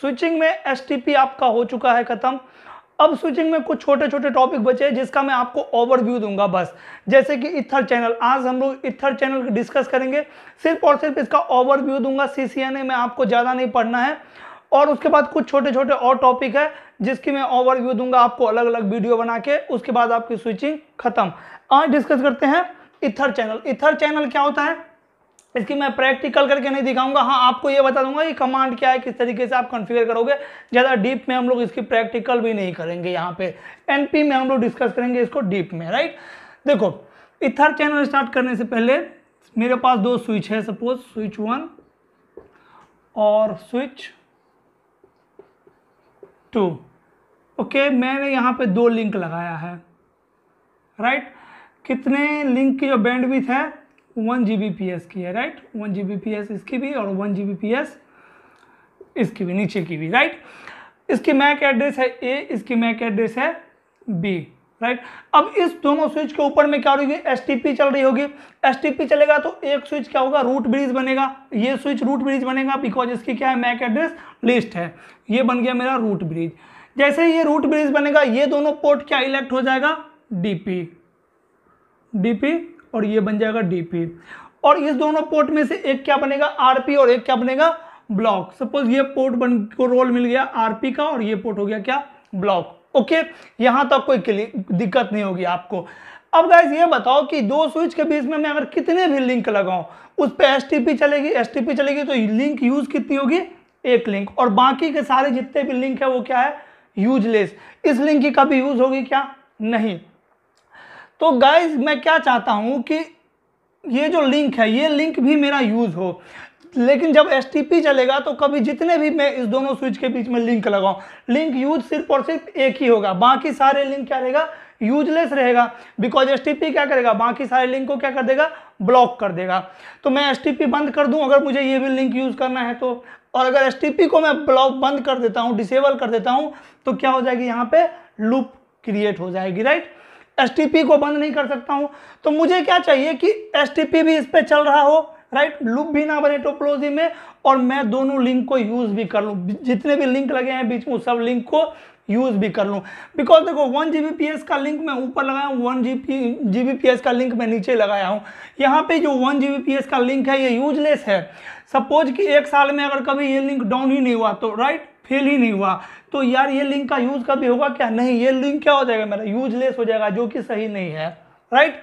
Switching में S आपका हो चुका है खत्म अब स्विचिंग में कुछ छोटे छोटे टॉपिक बचे हैं जिसका मैं आपको ओवरव्यू दूंगा बस जैसे कि इथर चैनल आज हम लोग इथर चैनल डिस्कस करेंगे सिर्फ और सिर्फ इसका ओवरव्यू दूंगा सीसीएनए में आपको ज़्यादा नहीं पढ़ना है और उसके बाद कुछ छोटे छोटे और टॉपिक है जिसकी मैं ओवरव्यू दूंगा आपको अलग अलग वीडियो बना के उसके बाद आपकी स्विचिंग खत्म आज डिस्कस करते हैं इथर चैनल इथर चैनल क्या होता है इसकी मैं प्रैक्टिकल करके नहीं दिखाऊंगा हाँ आपको ये बता दूंगा कि कमांड क्या है किस तरीके से आप कॉन्फ़िगर करोगे ज़्यादा डीप में हम लोग इसकी प्रैक्टिकल भी नहीं करेंगे यहाँ पे एनपी में हम लोग डिस्कस करेंगे इसको डीप में राइट देखो इथर चैनल स्टार्ट करने से पहले मेरे पास दो स्विच है सपोज स्विच वन और स्विच टू ओके मैंने यहाँ पे दो लिंक लगाया है राइट कितने लिंक की जो बैंडविथ है one G B P S की है right one G B P S इसकी भी और one G B P S इसकी भी नीचे की भी राइट इसकी मैक एड्रेस है ए इसकी मैक एड्रेस है बी राइट अब इस दोनों स्विच के ऊपर में क्या होगी एस चल रही होगी एस चलेगा तो एक स्विच क्या होगा रूट ब्रिज बनेगा ये स्विच रूट ब्रिज बनेगा बिकॉज इसकी क्या है मैक एड्रेस लिस्ट है ये बन गया मेरा रूट ब्रिज जैसे ये रूट ब्रिज बनेगा ये दोनों पोर्ट क्या इलेक्ट हो जाएगा डीपी डीपी और ये बन जाएगा डीपी और इस दोनों पोर्ट में से एक क्या बनेगा आरपी और एक क्या बनेगा ब्लॉक सपोज ये पोर्ट बन को रोल मिल गया आरपी का और ये पोर्ट हो गया क्या ब्लॉक ओके यहां तक तो कोई दिक्कत नहीं होगी आपको अब गाइज ये बताओ कि दो स्विच के बीच में मैं अगर कितने भी लिंक लगाऊं उस पर एस चलेगी एस चलेगी तो लिंक यूज कितनी होगी एक लिंक और बाकी के सारे जितने भी लिंक है वो क्या है यूजलेस इस लिंक की कभी यूज होगी क्या नहीं तो गाइज मैं क्या चाहता हूँ कि ये जो लिंक है ये लिंक भी मेरा यूज़ हो लेकिन जब एस चलेगा तो कभी जितने भी मैं इस दोनों स्विच के बीच में लिंक लगाऊँ लिंक यूज सिर्फ और सिर्फ एक ही होगा बाकी सारे लिंक क्या रहेगा यूजलेस रहेगा बिकॉज एस क्या करेगा बाकी सारे लिंक को क्या कर देगा ब्लॉक कर देगा तो मैं एस बंद कर दूँ अगर मुझे ये भी लिंक यूज़ करना है तो और अगर एस को मैं ब्लॉक बंद कर देता हूँ डिसेबल कर देता हूँ तो क्या हो जाएगी यहाँ पर लूप क्रिएट हो जाएगी राइट एस को बंद नहीं कर सकता हूँ तो मुझे क्या चाहिए कि एस भी इस पर चल रहा हो राइट लूप भी ना बने टोपोलॉजी में और मैं दोनों लिंक को यूज़ भी कर लूँ जितने भी लिंक लगे हैं बीच में सब लिंक को यूज़ भी कर लूँ बिकॉज देखो वन जी का लिंक मैं ऊपर लगाया हूँ वन जी बी का लिंक मैं नीचे लगाया हूँ यहाँ पे जो वन जी का लिंक है ये यूजलेस है सपोज कि एक साल में अगर कभी ये लिंक डाउन ही नहीं हुआ तो राइट फेल ही नहीं हुआ तो यार ये लिंक का यूज कभी होगा क्या नहीं ये लिंक क्या हो जाएगा मेरा यूजलेस हो जाएगा जो कि सही नहीं है राइट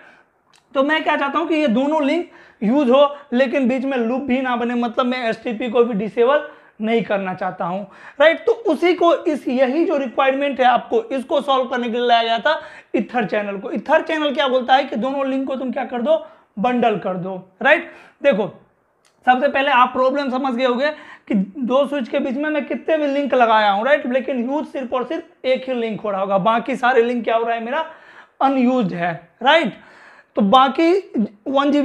तो मैं क्या चाहता हूं कि ये दोनों लिंक यूज हो लेकिन बीच में लूप भी ना बने मतलब मैं एस को भी डिसेबल नहीं करना चाहता हूं राइट तो उसी को इस यही जो रिक्वायरमेंट है आपको इसको सॉल्व करने के लिए लाया गया था इथर चैनल को इथर चैनल क्या बोलता है कि दोनों लिंक को तुम क्या कर दो बंडल कर दो राइट देखो सबसे पहले आप प्रॉब्लम समझ गए होंगे कि दो स्विच के बीच में मैं कितने भी लिंक लगाया हूँ राइट लेकिन यूज सिर्फ और सिर्फ एक ही लिंक हो रहा होगा बाकी सारे लिंक क्या हो रहा है मेरा अनयूज है राइट तो बाकी वन जी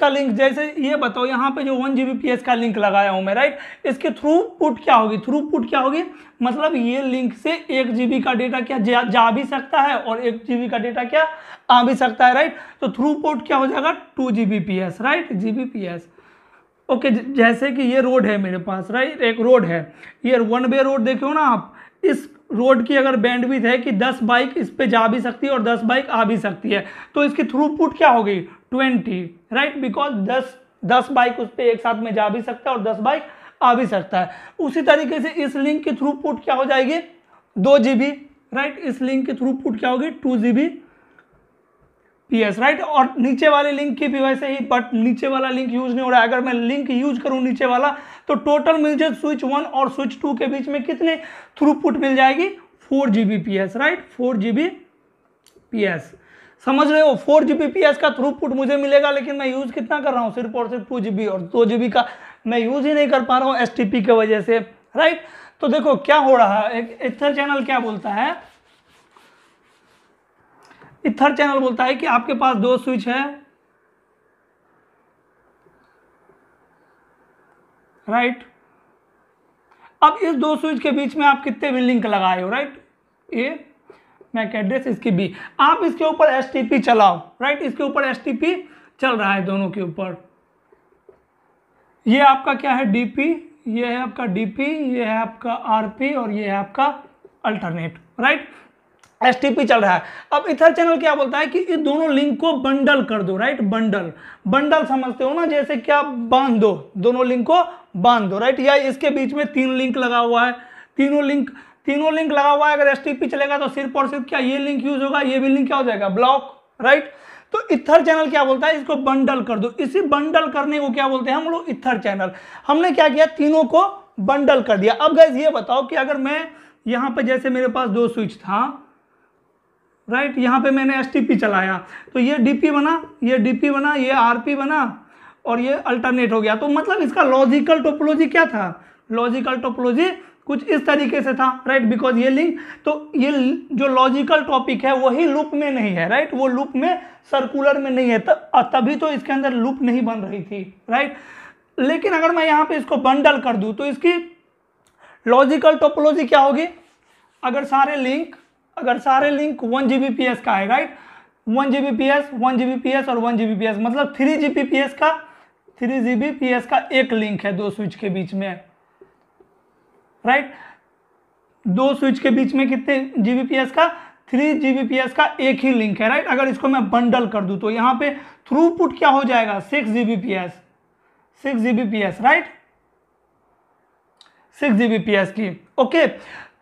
का लिंक जैसे ये बताओ यहाँ पे जो वन जी का लिंक लगाया हूँ मैं राइट इसके थ्रू पुट क्या होगी थ्रू पुट क्या होगी मतलब ये लिंक से एक जी का डेटा क्या जा, जा भी सकता है और एक जी का डेटा क्या आ भी सकता है राइट तो थ्रू पुट क्या हो जाएगा two G right G okay जैसे कि ये रोड है मेरे पास राइट एक रोड है ये वन वे रोड देखो ना आप इस रोड की अगर बैंडविथ है कि 10 बाइक इस पे जा भी सकती है और 10 बाइक आ भी सकती है तो इसकी थ्रूपुट क्या होगी ट्वेंटी राइट बिकॉज 10 10 बाइक उस पर एक साथ में जा भी सकता है और 10 बाइक आ भी सकता है उसी तरीके से इस लिंक की थ्रूपुट क्या हो जाएगी दो जी राइट इस लिंक की थ्रूपुट क्या होगी टू जी यस राइट और नीचे वाले लिंक की भी वैसे ही बट नीचे वाला लिंक यूज नहीं हो रहा है अगर मैं लिंक यूज करूं नीचे वाला तो टोटल मुझे स्विच वन और स्विच टू के बीच में कितने थ्रूपुट मिल जाएगी four G B P S right four G B P S समझ रहे हो four G B P S का थ्रूपुट मुझे मिलेगा लेकिन मैं यूज़ कितना कर रहा हूँ सिर्फ और सिर्फ टू जी बी और दो जी बी का मैं यूज़ ही नहीं कर पा रहा हूँ एस टी पी की वजह से राइट तो देखो क्या हो रहा है एक इथर चैनल क्या बोलता है इथर चैनल बोलता है कि आपके पास दो स्विच है राइट right? अब इस दो स्विच के बीच में आप कितने भी लिंक लगाए हो राइट ए मैक एड्रेस इसकी बी आप इसके ऊपर एस चलाओ राइट इसके ऊपर एस चल रहा है दोनों के ऊपर ये आपका क्या है डीपी ये है आपका डीपी ये है आपका आरपी और ये है आपका अल्टरनेट राइट एस चल रहा है अब इथर चैनल क्या बोलता है कि इन दोनों लिंक को बंडल कर दो राइट बंडल बंडल समझते हो ना जैसे क्या बांध दो दोनों लिंक को बांध दो राइट या इसके बीच में तीन लिंक लगा हुआ है तीनों लिंक तीनों लिंक लगा हुआ है अगर एस चलेगा तो सिर्फ और सिर्फ क्या ये लिंक यूज होगा ये भी लिंक क्या हो जाएगा ब्लॉक राइट तो इथर चैनल क्या बोलता है इसको बंडल कर दो इसी बंडल करने को क्या बोलते हैं हम लोग इथर चैनल हमने क्या किया तीनों को बंडल कर दिया अब गैस ये बताओ कि अगर मैं यहाँ पर जैसे मेरे पास दो स्विच था राइट यहाँ पे मैंने एस चलाया तो ये डी बना ये डी बना ये आर बना और ये अल्टरनेट हो गया तो मतलब इसका लॉजिकल टोपोलॉजी क्या था लॉजिकल टोपोलॉजी कुछ इस तरीके से था राइट बिकॉज ये लिंक तो ये जो लॉजिकल टॉपिक है वही लूप में नहीं है राइट वो लूप में सर्कुलर में नहीं है तभी तो इसके अंदर लूप नहीं बन रही थी राइट लेकिन अगर मैं यहाँ पे इसको बंडल कर दूँ तो इसकी लॉजिकल टोपोलॉजी क्या होगी अगर सारे लिंक अगर सारे लिंक वन जी का है right one G B P और वन जी मतलब थ्री जी का थ्री जी का एक लिंक है दो स्विच के बीच में राइट दो स्विच के बीच में कितने जी का थ्री जी का एक ही लिंक है राइट अगर इसको मैं बंडल कर दूं तो यहाँ पे थ्रूपुट क्या हो जाएगा six G B P S six G B P S right six G B P S की ओके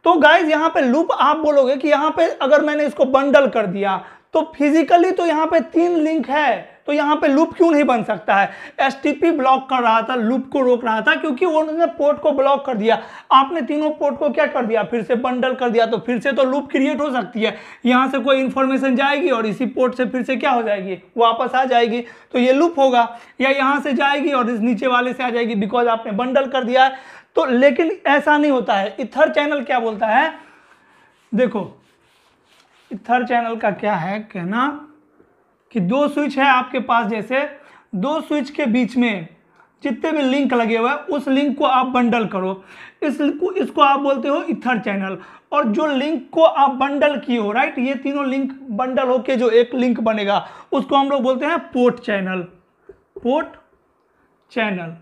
तो गाइज यहाँ पे लूप आप बोलोगे कि यहाँ पे अगर मैंने इसको बंडल कर दिया तो फिजिकली तो यहाँ पे तीन लिंक है तो यहाँ पे लूप क्यों नहीं बन सकता है एस ब्लॉक कर रहा था लूप को रोक रहा था क्योंकि उन्होंने पोर्ट को ब्लॉक कर दिया आपने तीनों पोर्ट को क्या कर दिया फिर से बंडल कर दिया तो फिर से तो लूप क्रिएट हो सकती है यहाँ से कोई इन्फॉर्मेशन जाएगी और इसी पोर्ट से फिर से क्या हो जाएगी वापस आ जाएगी तो ये लूप होगा या यहाँ से जाएगी और इस नीचे वाले से आ जाएगी बिकॉज आपने बंडल कर दिया है तो लेकिन ऐसा नहीं होता है इथर चैनल क्या बोलता है देखो इथर चैनल का क्या है कहना कि दो स्विच है आपके पास जैसे दो स्विच के बीच में जितने भी लिंक लगे हुए हैं उस लिंक को आप बंडल करो इसको इसको आप बोलते हो इथर चैनल और जो लिंक को आप बंडल किए हो राइट ये तीनों लिंक बंडल होके जो एक लिंक बनेगा उसको हम लोग बोलते हैं पोर्ट चैनल पोर्ट चैनल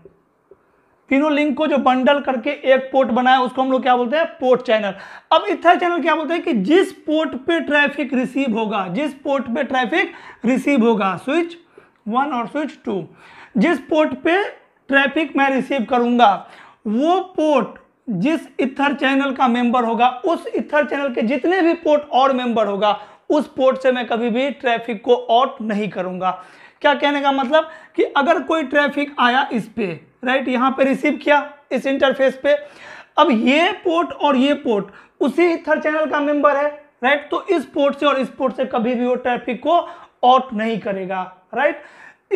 तीनों लिंक को जो बंडल करके एक पोर्ट बनाया उसको हम लोग क्या बोलते हैं पोर्ट चैनल अब इथर चैनल क्या बोलते हैं कि जिस पोर्ट पे ट्रैफिक रिसीव होगा जिस पोर्ट पे ट्रैफिक रिसीव होगा स्विच वन और स्विच टू जिस पोर्ट पे ट्रैफिक मैं रिसीव करूंगा वो पोर्ट जिस इथर चैनल का मेंबर होगा उस इथर चैनल के जितने भी पोर्ट और मेंबर होगा उस पोर्ट से मैं कभी भी ट्रैफिक को आउट नहीं करूंगा क्या कहने का मतलब कि अगर कोई ट्रैफिक आया इस पर राइट यहाँ पे रिसीव किया इस इंटरफेस पे अब ये पोर्ट और ये पोर्ट उसी थर्ड चैनल का मेंबर है राइट तो इस पोर्ट से और इस पोर्ट से कभी भी वो ट्रैफिक को ऑट नहीं करेगा राइट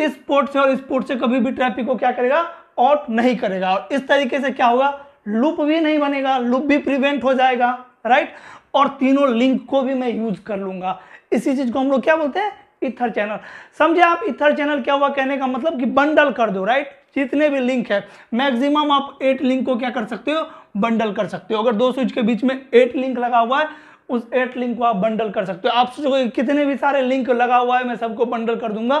इस पोर्ट से और इस पोर्ट से कभी भी ट्रैफिक को क्या करेगा ऑट नहीं करेगा और इस तरीके से क्या होगा लूप भी नहीं बनेगा लूप भी प्रिवेंट हो जाएगा राइट और तीनों लिंक को भी मैं यूज कर लूंगा इसी चीज को हम लोग क्या बोलते हैं इथर चैनल समझे आप इथर चैनल क्या हुआ कहने का मतलब कि बंडल कर दो राइट जितने भी लिंक है मैक्सिमम आप एट लिंक को क्या कर सकते हो बंडल कर सकते हो अगर दो स्विच के बीच में एट लिंक लगा हुआ है उस एट लिंक को आप बंडल कर सकते हो आप सोचोगे कितने भी सारे लिंक लगा हुआ है मैं सबको बंडल कर दूंगा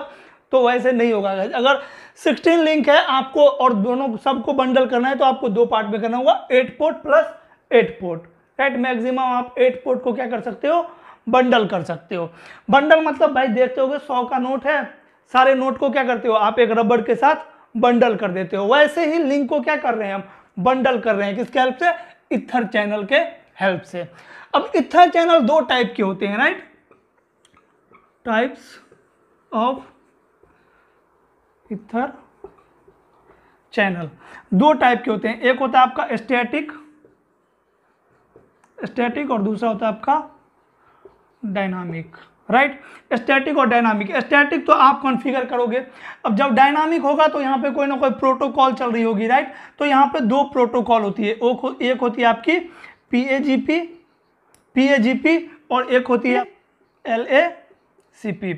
तो वैसे नहीं होगा अगर 16 लिंक है आपको और दोनों सबको बंडल करना है तो आपको दो पार्ट में करना होगा eight port plus eight port right maximum आप एट पोर्ट को क्या कर सकते हो बंडल कर सकते हो बंडल मतलब भाई देखते हो सौ का नोट है सारे नोट को क्या करते हो आप एक रबड़ के साथ बंडल कर देते हो वैसे ही लिंक को क्या कर रहे हैं हम बंडल कर रहे हैं किसके हेल्प से इथर चैनल के हेल्प से अब इथर चैनल दो टाइप के होते हैं right types of ether channel दो टाइप के होते हैं एक होता है आपका स्टैटिक स्टैटिक और दूसरा होता है आपका डायनामिक राइट स्टैटिक और डायनामिक स्टैटिक तो आप कॉन्फ़िगर करोगे अब जब डायनामिक होगा तो यहाँ पे कोई ना कोई प्रोटोकॉल चल रही होगी राइट तो यहाँ पे दो प्रोटोकॉल होती है एक होती है आपकी P A G P P A G P और एक होती है L A C P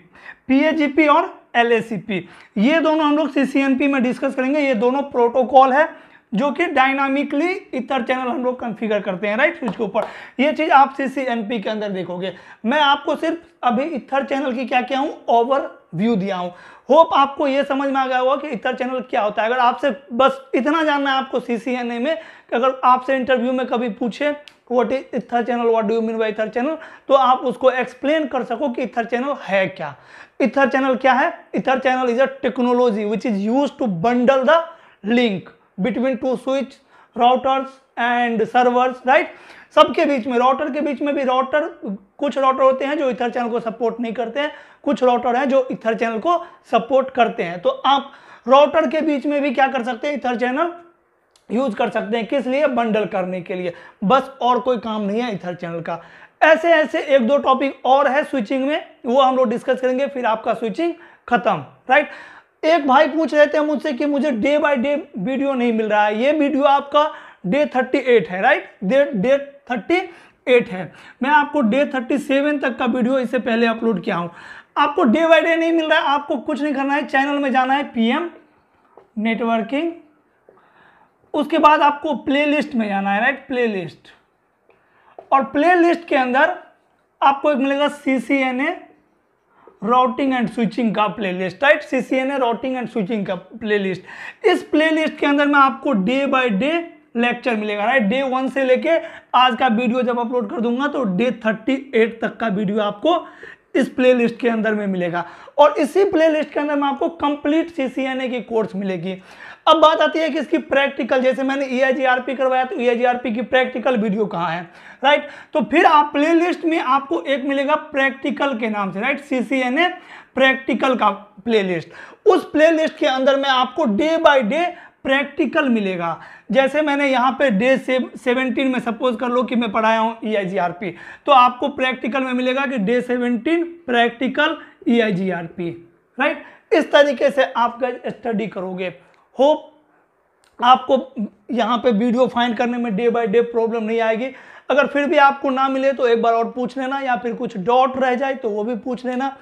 P A G P और एल ए सी पी ये दोनों हम लोग सी सी एम पी में डिस्कस करेंगे ये दोनों प्रोटोकॉल है जो कि डायनामिकली इतर चैनल हम लोग कन्फिगर करते हैं राइट स्विच के ऊपर ये चीज़ आप सी सी एन पी के अंदर देखोगे मैं आपको सिर्फ अभी इतर चैनल की क्या क्या हूँ ओवर व्यू दिया हूँ होप आपको ये समझ में आ गया होगा कि इतर चैनल क्या होता है अगर आपसे बस इतना जानना है आपको सी सी एन ए में कि अगर आपसे इंटरव्यू में कभी पूछे what is ether channel what do you mean by ether channel तो आप उसको एक्सप्लेन कर सको कि इथर चैनल है क्या इथर चैनल क्या है ether channel is a technology which is use to bundle the link between two switch routers and servers right सबके बीच में राउटर के बीच में भी राउटर कुछ राउटर होते हैं जो इथर चैनल को सपोर्ट नहीं करते हैं कुछ राउटर हैं जो इथर चैनल को सपोर्ट करते हैं तो आप राउटर के बीच में भी क्या कर सकते हैं इथर चैनल यूज कर सकते हैं किस लिए बंडल करने के लिए बस और कोई काम नहीं है इथर चैनल का ऐसे ऐसे एक दो टॉपिक और है स्विचिंग में वो हम लोग डिस्कस करेंगे फिर आपका स्विचिंग खत्म राइट एक भाई पूछ रहे थे मुझसे कि मुझे डे बाय डे वीडियो नहीं मिल रहा है ये वीडियो आपका डे थर्टी एट है right day day thirty eight है मैं आपको डे थर्टी सेवन तक का वीडियो इससे पहले अपलोड किया हूँ आपको डे बाय डे नहीं मिल रहा है आपको कुछ नहीं करना है चैनल में जाना है पीएम नेटवर्किंग उसके बाद आपको प्ले में जाना है राइट प्ले और प्ले के अंदर आपको एक मिलेगा C C N A routing and switching का playlist right N A routing and switching का प्लेलिस्ट इस प्लेलिस्ट के अंदर में आपको डे बाय डे लेक्चर मिलेगा राइट डे वन से लेके आज का वीडियो जब अपलोड कर दूंगा तो डे थर्टी एट तक का वीडियो आपको इस प्लेलिस्ट के अंदर में मिलेगा और इसी प्लेलिस्ट के अंदर में आपको कंप्लीट ए की कोर्स मिलेगी अब बात आती है कि इसकी प्रैक्टिकल जैसे मैंने ई e करवाया तो ई e की प्रैक्टिकल वीडियो कहाँ है राइट तो फिर आप प्लेलिस्ट में आपको एक मिलेगा प्रैक्टिकल के नाम से right C C N A practical का प्लेलिस्ट उस प्लेलिस्ट के अंदर में आपको डे बाय डे प्रैक्टिकल मिलेगा जैसे मैंने यहाँ पे डे से सेवनटीन में सपोज कर लो कि मैं पढ़ाया हूँ ई e तो आपको प्रैक्टिकल में मिलेगा कि day seventeen practical E right इस तरीके से आप स्टडी करोगे होप आपको यहाँ पे वीडियो फाइन करने में डे बाय डे प्रॉब्लम नहीं आएगी अगर फिर भी आपको ना मिले तो एक बार और पूछ लेना या फिर कुछ डॉट रह जाए तो वो भी पूछ लेना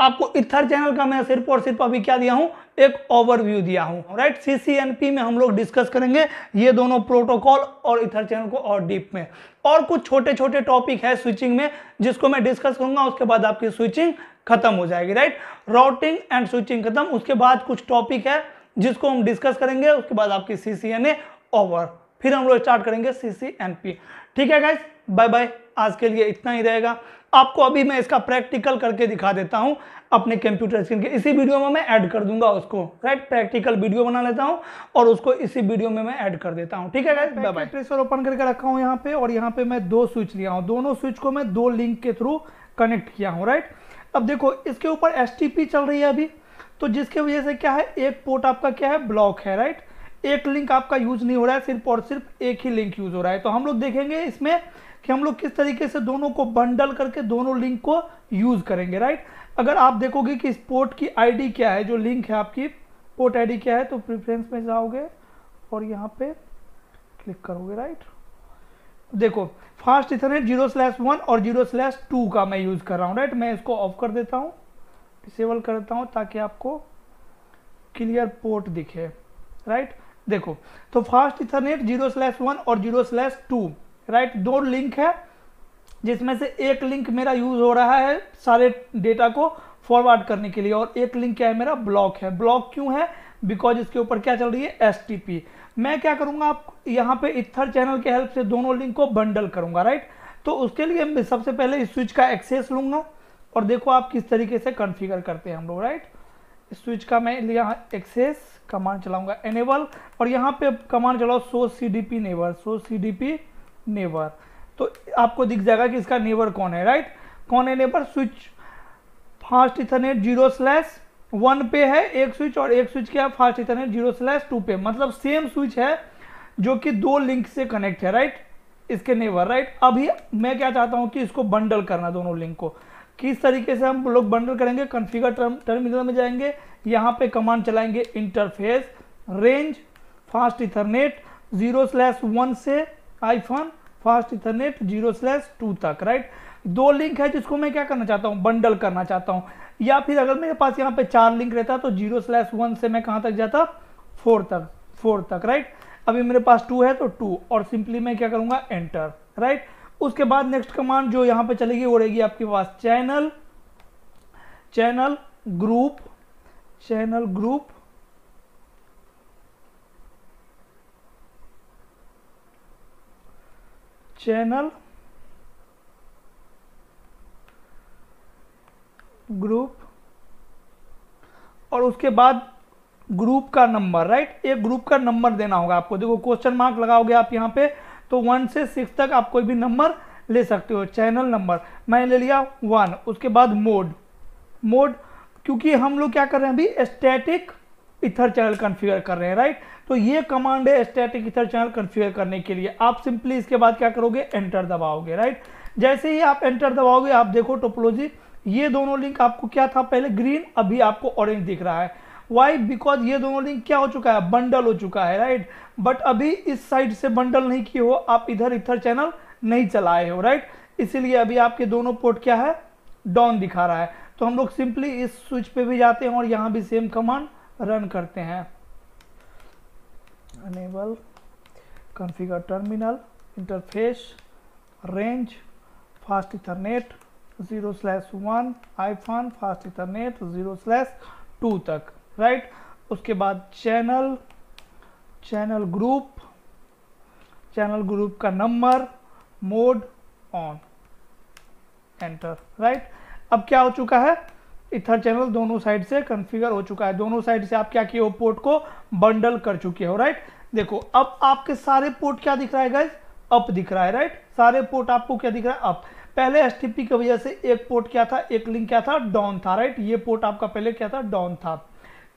आपको इथर चैनल का मैं सिर्फ और सिर्फ अभी क्या दिया हूँ एक ओवरव्यू दिया हूँ राइट सीसीएनपी में हम लोग डिस्कस करेंगे ये दोनों प्रोटोकॉल और इथर चैनल को और डीप में और कुछ छोटे छोटे टॉपिक है स्विचिंग में जिसको मैं डिस्कस करूंगा उसके बाद आपकी स्विचिंग खत्म हो जाएगी राइट राउटिंग एंड स्विचिंग खत्म उसके बाद कुछ टॉपिक है जिसको हम डिस्कस करेंगे उसके बाद आपकी सी सी एन ए ओवर फिर हम लोग स्टार्ट करेंगे सी सी एन पी ठीक है गाइज बाय बाय आज के लिए इतना ही रहेगा आपको अभी मैं इसका प्रैक्टिकल करके दिखा देता हूँ अपने कंप्यूटर स्क्रीन के इसी वीडियो में मैं ऐड कर दूंगा उसको राइट प्रैक्टिकल वीडियो बना लेता हूँ और उसको इसी वीडियो में मैं ऐड कर देता हूँ ठीक है guys bye bye tracer open करके रखा हूँ यहाँ पे और यहाँ पे मैं दो स्विच लिया हूँ दोनों स्विच को मैं दो लिंक के थ्रू कनेक्ट किया हूँ राइट अब देखो इसके ऊपर एस चल रही है अभी तो जिसके वजह से क्या है एक पोर्ट आपका क्या है ब्लॉक है राइट एक लिंक आपका यूज नहीं हो रहा है सिर्फ और सिर्फ एक ही लिंक यूज हो रहा है तो हम लोग देखेंगे इसमें कि हम लोग किस तरीके से दोनों को बंडल करके दोनों लिंक को यूज करेंगे राइट अगर आप देखोगे कि इस पोर्ट की आईडी क्या है जो लिंक है आपकी पोर्ट आईडी क्या है तो प्रिफ्रेंस में जाओगे और यहाँ पे क्लिक करोगे राइट देखो fast ethernet zero slash one और जीरो स्लैश टू का मैं यूज़ कर रहा हूँ राइट मैं इसको ऑफ कर देता हूँ डिसेबल करता हूँ ताकि आपको क्लियर पोर्ट दिखे राइट देखो तो fast ethernet zero slash one और जीरो स्लैश टू राइट दो लिंक है जिसमें से एक लिंक मेरा यूज हो रहा है सारे डेटा को फॉरवर्ड करने के लिए और एक लिंक क्या है मेरा ब्लॉक है ब्लॉक क्यों है बिकॉज इसके ऊपर क्या चल रही है एस मैं क्या करूंगा आप यहाँ पे इथर चैनल के हेल्प से दोनों लिंक को बंडल करूंगा राइट तो उसके लिए मैं सबसे पहले इस स्विच का एक्सेस लूंगा और देखो आप किस तरीके से कॉन्फ़िगर करते हैं हम लोग राइट स्विच का मैं लिया एक्सेस कमांड चलाऊंगा एनेबल और यहाँ पे कमांड चलाओ show C D P neighbor show C D P neighbor तो आपको दिख जाएगा कि इसका नेवर कौन है राइट कौन है neighbor switch fast ethernet zero slash one पे है एक स्विच और एक स्विच क्या है fast ethernet zero slash two पे मतलब सेम स्विच है जो कि दो लिंक से कनेक्ट है राइट इसके नेवर राइट अभी मैं क्या चाहता हूँ कि इसको बंडल करना दोनों लिंक को किस तरीके से हम लोग बंडल करेंगे कन्फिगर टर्म टर्मिनल में जाएंगे यहाँ पे कमांड चलाएंगे interface range fast ethernet zero slash one से hyphen fast ethernet zero slash two तक राइट दो लिंक है जिसको मैं क्या करना चाहता हूँ बंडल करना चाहता हूँ या फिर अगर मेरे पास यहाँ पे चार लिंक रहता तो जीरो स्लैश वन से मैं कहाँ तक जाता फोर तक फोर तक राइट अभी मेरे पास टू है तो टू और सिंपली मैं क्या करूँगा एंटर राइट उसके बाद नेक्स्ट कमांड जो यहां पे चलेगी वो रहेगी आपके पास channel channel group channel group channel group और उसके बाद ग्रुप का नंबर राइट एक ग्रुप का नंबर देना होगा आपको देखो क्वेश्चन मार्क लगाओगे आप यहां पे तो वन से सिक्स तक आप कोई भी नंबर ले सकते हो चैनल नंबर मैंने ले लिया वन उसके बाद मोड मोड क्योंकि हम लोग क्या कर रहे हैं अभी स्टैटिक इथर चैनल कन्फिगर कर रहे हैं राइट तो ये कमांड है स्टैटिक इथर चैनल कन्फिगर करने के लिए आप सिंपली इसके बाद क्या करोगे एंटर दबाओगे राइट जैसे ही आप एंटर दबाओगे आप देखो टोपोलॉजी ये दोनों लिंक आपको क्या था पहले ग्रीन अभी आपको ऑरेंज दिख रहा है वाई बिकॉज ये दोनों लिंक क्या हो चुका है बंडल हो चुका है राइट बट अभी इस साइड से बंडल नहीं किए हो आप इधर इधर चैनल नहीं चलाए हो राइट इसीलिए अभी आपके दोनों पोर्ट क्या है डाउन दिखा रहा है तो हम लोग सिंपली इस स्विच पे भी जाते हैं और यहाँ भी सेम कमांड रन करते हैं enable configure terminal interface range fast ethernet zero slash one hyphen fast ethernet zero slash two तक राइट उसके बाद channel channel group channel group का number mode on enter right अब क्या हो चुका है इथर चैनल दोनों साइड से कॉन्फ़िगर हो चुका है दोनों साइड से आप क्या किए हो पोर्ट को बंडल कर चुके हो राइट देखो अब आपके सारे पोर्ट क्या दिख रहा है गाइज अप दिख रहा है राइट सारे पोर्ट आपको क्या दिख रहा है अप पहले एस की वजह से एक पोर्ट क्या था एक लिंक क्या था डाउन था राइट ये पोर्ट आपका पहले क्या था डाउन था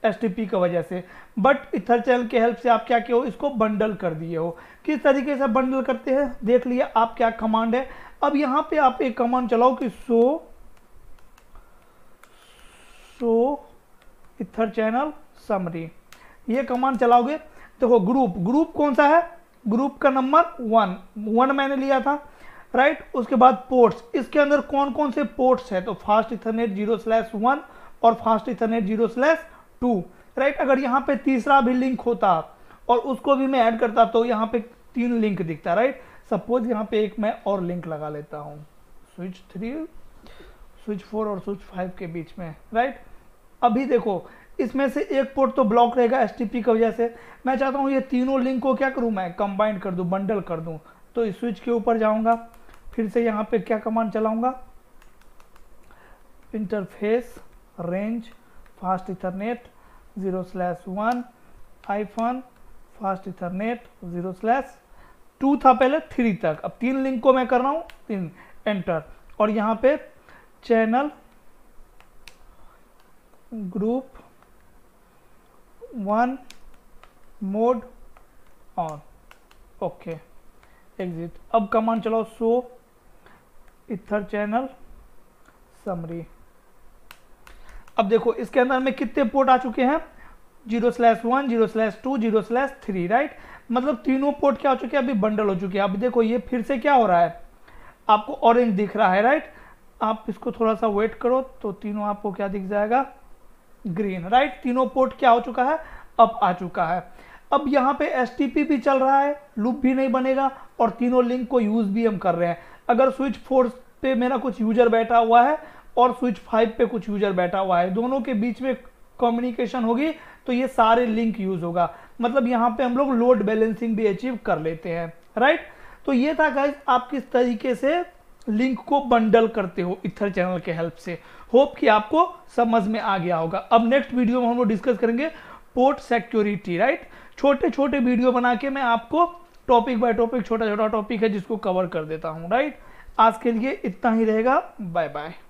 एस की वजह से बट इथर चैनल के हेल्प से आप क्या किए हो इसको बंडल कर दिए हो किस तरीके से बंडल करते हैं देख लिया आप क्या कमांड है अब यहाँ पे आप एक कमांड चलाओ कि show show ether channel summary ये कमांड चलाओगे देखो ग्रुप ग्रुप कौन सा है ग्रुप का नंबर वन वन मैंने लिया था राइट right? उसके बाद पोर्ट्स इसके अंदर कौन कौन से पोर्ट्स है तो fast ethernet zero slash one और fast ethernet zero slash two right अगर यहाँ पे तीसरा भी लिंक होता और उसको भी मैं ऐड करता तो यहाँ पे तीन लिंक दिखता राइट सपोज यहाँ पे एक मैं और लिंक लगा लेता हूँ स्विच थ्री स्विच फोर और स्विच फाइव के बीच में राइट अभी देखो इसमें से एक पोर्ट तो ब्लॉक रहेगा एस टी की वजह से मैं चाहता हूँ ये तीनों लिंक को क्या करूँ मैं कंबाइन कर दूँ बंडल कर दूँ तो इस स्विच के ऊपर जाऊँगा फिर से यहाँ पे क्या कमांड चलाऊँगा interface range fast ethernet zero slash one hyphen fast ethernet zero slash two था पहले थ्री तक अब तीन लिंक को मैं कर रहा हूँ तीन एंटर और यहाँ पे channel group one mode on okay exit अब कमांड चलाओ सो इथर चैनल समरी अब देखो इसके अंदर में कितने पोर्ट आ चुके हैं zero slash one zero slash two zero slash three right मतलब तीनों पोर्ट क्या हो चुके हैं अभी बंडल हो चुके हैं अब देखो ये फिर से क्या हो रहा है आपको ऑरेंज दिख रहा है राइट आप इसको थोड़ा सा वेट करो तो तीनों आपको क्या दिख जाएगा ग्रीन राइट तीनों पोर्ट क्या हो चुका है अब आ चुका है अब यहाँ पे एस भी चल रहा है लूप भी नहीं बनेगा और तीनों लिंक को यूज़ भी हम कर रहे हैं अगर स्विच फोर्स पे मेरा कुछ यूजर बैठा हुआ है और स्विच फाइव पे कुछ यूजर बैठा हुआ है दोनों के बीच में कम्युनिकेशन होगी तो ये सारे लिंक यूज होगा मतलब यहाँ पे हम लोग लोड बैलेंसिंग भी अचीव कर लेते हैं राइट तो ये था गाइज आप किस तरीके से लिंक को बंडल करते हो इथर चैनल के हेल्प से होप कि आपको समझ में आ गया होगा अब नेक्स्ट वीडियो में हम लोग डिस्कस करेंगे पोर्ट सिक्योरिटी राइट छोटे छोटे वीडियो बना के मैं आपको टॉपिक बाय टॉपिक छोटा छोटा टॉपिक है जिसको कवर कर देता हूँ राइट आज के लिए इतना ही रहेगा बाय बाय